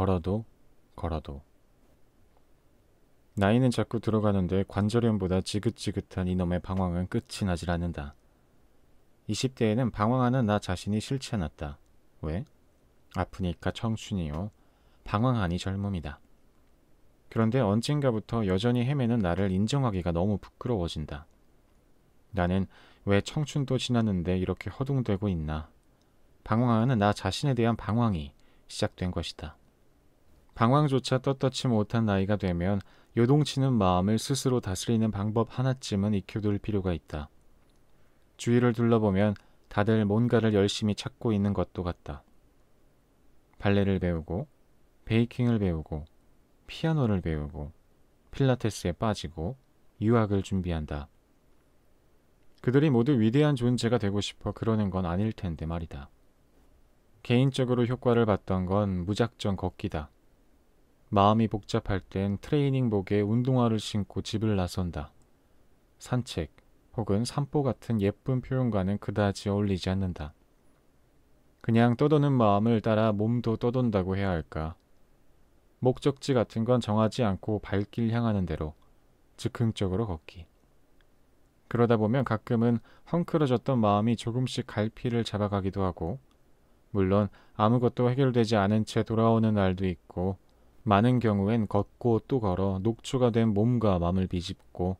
걸어도 걸어도 나이는 자꾸 들어가는데 관절염보다 지긋지긋한 이놈의 방황은 끝이 나질 않는다. 20대에는 방황하는 나 자신이 싫지 않았다. 왜? 아프니까 청춘이요. 방황하니 젊음이다. 그런데 언젠가부터 여전히 헤매는 나를 인정하기가 너무 부끄러워진다. 나는 왜 청춘도 지났는데 이렇게 허둥대고 있나. 방황하는 나 자신에 대한 방황이 시작된 것이다. 방황조차 떳떳이 못한 나이가 되면 요동치는 마음을 스스로 다스리는 방법 하나쯤은 익혀둘 필요가 있다. 주위를 둘러보면 다들 뭔가를 열심히 찾고 있는 것도 같다. 발레를 배우고, 베이킹을 배우고, 피아노를 배우고, 필라테스에 빠지고, 유학을 준비한다. 그들이 모두 위대한 존재가 되고 싶어 그러는 건 아닐 텐데 말이다. 개인적으로 효과를 봤던 건 무작정 걷기다. 마음이 복잡할 땐 트레이닝복에 운동화를 신고 집을 나선다. 산책 혹은 산보 같은 예쁜 표현과는 그다지 어울리지 않는다. 그냥 떠도는 마음을 따라 몸도 떠돈다고 해야 할까. 목적지 같은 건 정하지 않고 발길 향하는 대로 즉흥적으로 걷기. 그러다 보면 가끔은 헝클어졌던 마음이 조금씩 갈피를 잡아가기도 하고, 물론 아무것도 해결되지 않은 채 돌아오는 날도 있고, 많은 경우엔 걷고 또 걸어 녹초가 된 몸과 마음을 비집고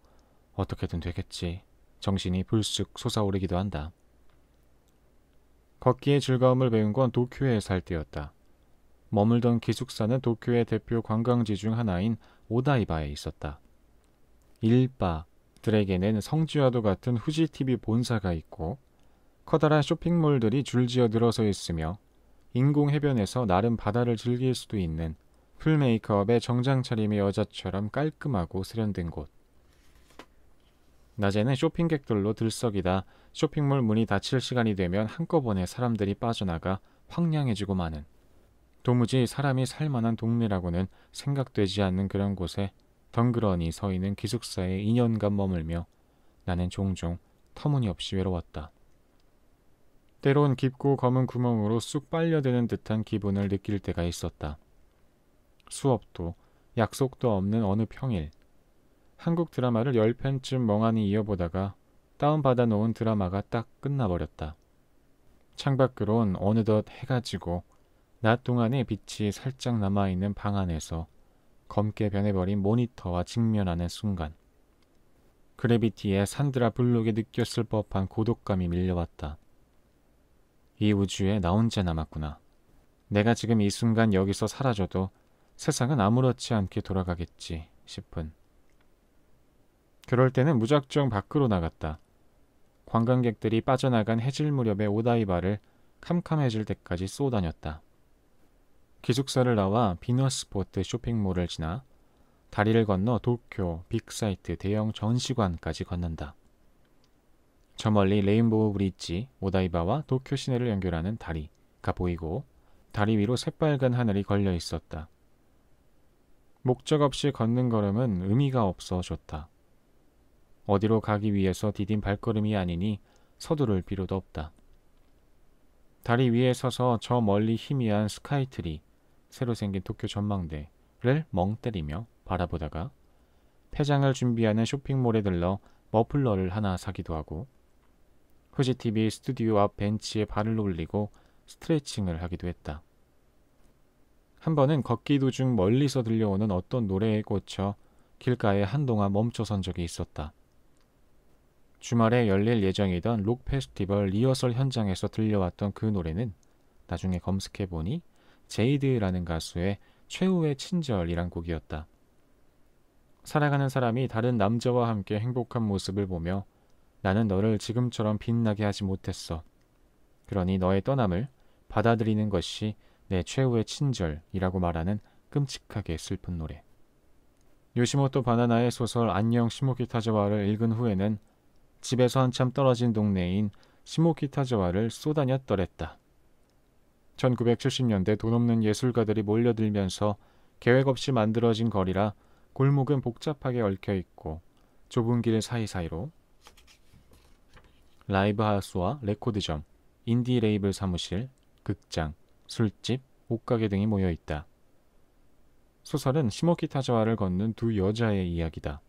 어떻게든 되겠지 정신이 불쑥 솟아오르기도 한다. 걷기의 즐거움을 배운 건 도쿄에 살 때였다. 머물던 기숙사는 도쿄의 대표 관광지 중 하나인 오다이바에 있었다. 일바들에게는 성지와도 같은 후지TV 본사가 있고 커다란 쇼핑몰들이 줄지어 늘어서 있으며 인공 해변에서 나름 바다를 즐길 수도 있는 풀 메이크업에 정장 차림의 여자처럼 깔끔하고 세련된 곳. 낮에는 쇼핑객들로 들썩이다 쇼핑몰 문이 닫힐 시간이 되면 한꺼번에 사람들이 빠져나가 황량해지고 마는. 도무지 사람이 살만한 동네라고는 생각되지 않는 그런 곳에 덩그러니 서 있는 기숙사에 2년간 머물며 나는 종종 터무니없이 외로웠다. 때론 깊고 검은 구멍으로 쑥 빨려드는 듯한 기분을 느낄 때가 있었다. 수업도 약속도 없는 어느 평일 한국 드라마를 열 편쯤 멍하니 이어보다가 다운받아 놓은 드라마가 딱 끝나버렸다. 창밖으론 어느덧 해가 지고 낮 동안에 빛이 살짝 남아있는 방 안에서 검게 변해버린 모니터와 직면하는 순간 그래비티의 산드라 블록에 느꼈을 법한 고독감이 밀려왔다. 이 우주에 나 혼자 남았구나. 내가 지금 이 순간 여기서 사라져도 세상은 아무렇지 않게 돌아가겠지 싶은 그럴 때는 무작정 밖으로 나갔다. 관광객들이 빠져나간 해질 무렵의 오다이바를 캄캄해질 때까지 쏘다녔다. 기숙사를 나와 비너스포트 쇼핑몰을 지나 다리를 건너 도쿄 빅사이트 대형 전시관까지 건넌다저 멀리 레인보우 브릿지 오다이바와 도쿄 시내를 연결하는 다리가 보이고 다리 위로 새빨간 하늘이 걸려 있었다. 목적 없이 걷는 걸음은 의미가 없어 좋다. 어디로 가기 위해서 디딘 발걸음이 아니니 서두를 필요도 없다. 다리 위에 서서 저 멀리 희미한 스카이트리, 새로 생긴 도쿄 전망대를 멍 때리며 바라보다가 폐장을 준비하는 쇼핑몰에 들러 머플러를 하나 사기도 하고 후지 TV 스튜디오 앞 벤치에 발을 올리고 스트레칭을 하기도 했다. 한 번은 걷기 도중 멀리서 들려오는 어떤 노래에 꽂혀 길가에 한동안 멈춰 선 적이 있었다. 주말에 열릴 예정이던 록 페스티벌 리허설 현장에서 들려왔던 그 노래는 나중에 검색해보니 제이드라는 가수의 최후의 친절이란 곡이었다. 살아가는 사람이 다른 남자와 함께 행복한 모습을 보며 나는 너를 지금처럼 빛나게 하지 못했어. 그러니 너의 떠남을 받아들이는 것이 내 최후의 친절이라고 말하는 끔찍하게 슬픈 노래. 요시모토 바나나의 소설 안녕 시모키타자와를 읽은 후에는 집에서 한참 떨어진 동네인 시모키타자와를 쏘다녔더랬다. 1970년대 돈 없는 예술가들이 몰려들면서 계획 없이 만들어진 거리라 골목은 복잡하게 얽혀 있고 좁은 길 사이사이로 라이브 하우스와 레코드점, 인디 레이블 사무실, 극장, 술집, 옷가게 등이 모여 있다. 소설은 시모키타자와를 걷는 두 여자의 이야기다.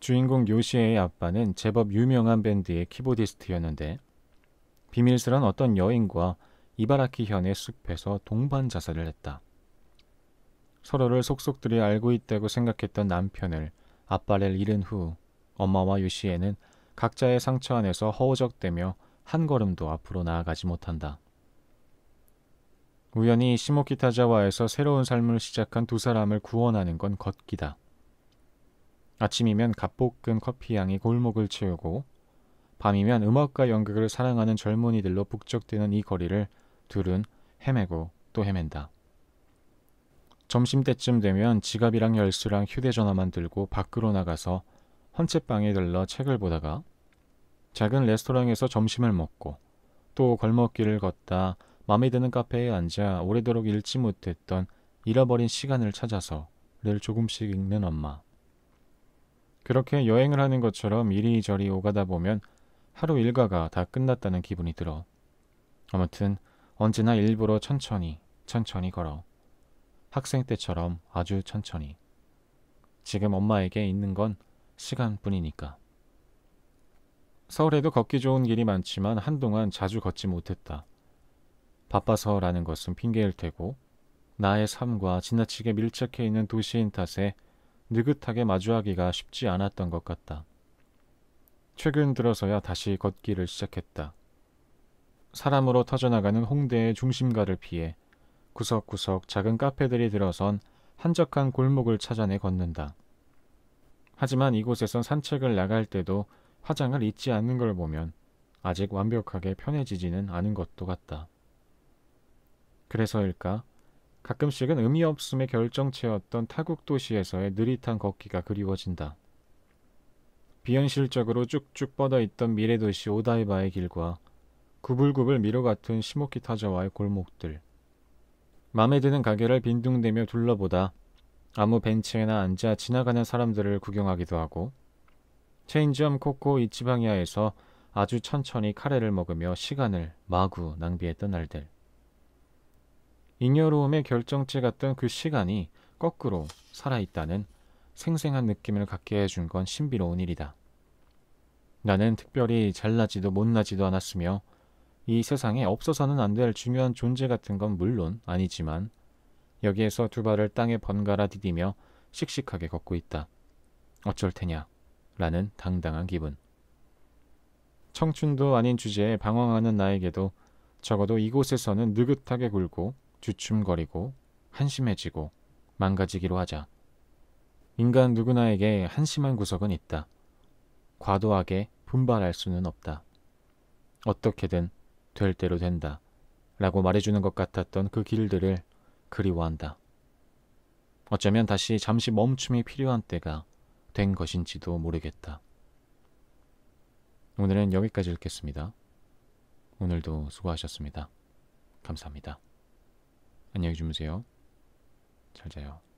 주인공 요시의 아빠는 제법 유명한 밴드의 키보디스트였는데 비밀스런 어떤 여인과 이바라키 현의 숲에서 동반 자살을 했다. 서로를 속속들이 알고 있다고 생각했던 남편을 아빠를 잃은 후 엄마와 요시에는 각자의 상처 안에서 허우적대며 한 걸음도 앞으로 나아가지 못한다. 우연히 시모키타자와에서 새로운 삶을 시작한 두 사람을 구원하는 건 걷기다. 아침이면 갓볶은 커피향이 골목을 채우고 밤이면 음악과 연극을 사랑하는 젊은이들로 북적대는 이 거리를 둘은 헤매고 또 헤맨다. 점심때쯤 되면 지갑이랑 열쇠랑 휴대전화만 들고 밖으로 나가서 헌채방에 들러 책을 보다가 작은 레스토랑에서 점심을 먹고 또걸목길을 걷다 마음에 드는 카페에 앉아 오래도록 읽지 못했던 잃어버린 시간을 찾아서늘 조금씩 읽는 엄마. 그렇게 여행을 하는 것처럼 이리저리 오가다 보면 하루 일과가 다 끝났다는 기분이 들어. 아무튼 언제나 일부러 천천히 천천히 걸어. 학생 때처럼 아주 천천히. 지금 엄마에게 있는 건 시간뿐이니까. 서울에도 걷기 좋은 길이 많지만 한동안 자주 걷지 못했다. 바빠서라는 것은 핑계일 테고 나의 삶과 지나치게 밀착해 있는 도시인 탓에 느긋하게 마주하기가 쉽지 않았던 것 같다. 최근 들어서야 다시 걷기를 시작했다. 사람으로 터져나가는 홍대의 중심가를 피해 구석구석 작은 카페들이 들어선 한적한 골목을 찾아내 걷는다. 하지만 이곳에선 산책을 나갈 때도 화장을 잊지 않는 걸 보면 아직 완벽하게 편해지지는 않은 것도 같다. 그래서일까 가끔씩은 의미 없음의 결정체였던 타국 도시에서의 느릿한 걷기가 그리워진다. 비현실적으로 쭉쭉 뻗어있던 미래도시 오다이바의 길과 구불구불 미로 같은 시모키 타자와의 골목들. 맘에 드는 가게를 빈둥대며 둘러보다 아무 벤치에나 앉아 지나가는 사람들을 구경하기도 하고 체인지엄 코코 이치방야에서 아주 천천히 카레를 먹으며 시간을 마구 낭비했던 날들. 잉여로움의 결정체 같던 그 시간이 거꾸로 살아있다는 생생한 느낌을 갖게 해준 건 신비로운 일이다. 나는 특별히 잘나지도 못나지도 않았으며 이 세상에 없어서는 안 될 중요한 존재 같은 건 물론 아니지만 여기에서 두 발을 땅에 번갈아 디디며 씩씩하게 걷고 있다. 어쩔 테냐? 라는 당당한 기분. 청춘도 아닌 주제에 방황하는 나에게도 적어도 이곳에서는 느긋하게 굴고 주춤거리고 한심해지고 망가지기로 하자. 인간 누구나에게 한심한 구석은 있다. 과도하게 분발할 수는 없다. 어떻게든 될 대로 된다. 라고 말해주는 것 같았던 그 길들을 그리워한다. 어쩌면 다시 잠시 멈춤이 필요한 때가 된 것인지도 모르겠다. 오늘은 여기까지 읽겠습니다. 오늘도 수고하셨습니다. 감사합니다. 안녕히 주무세요. 잘 자요.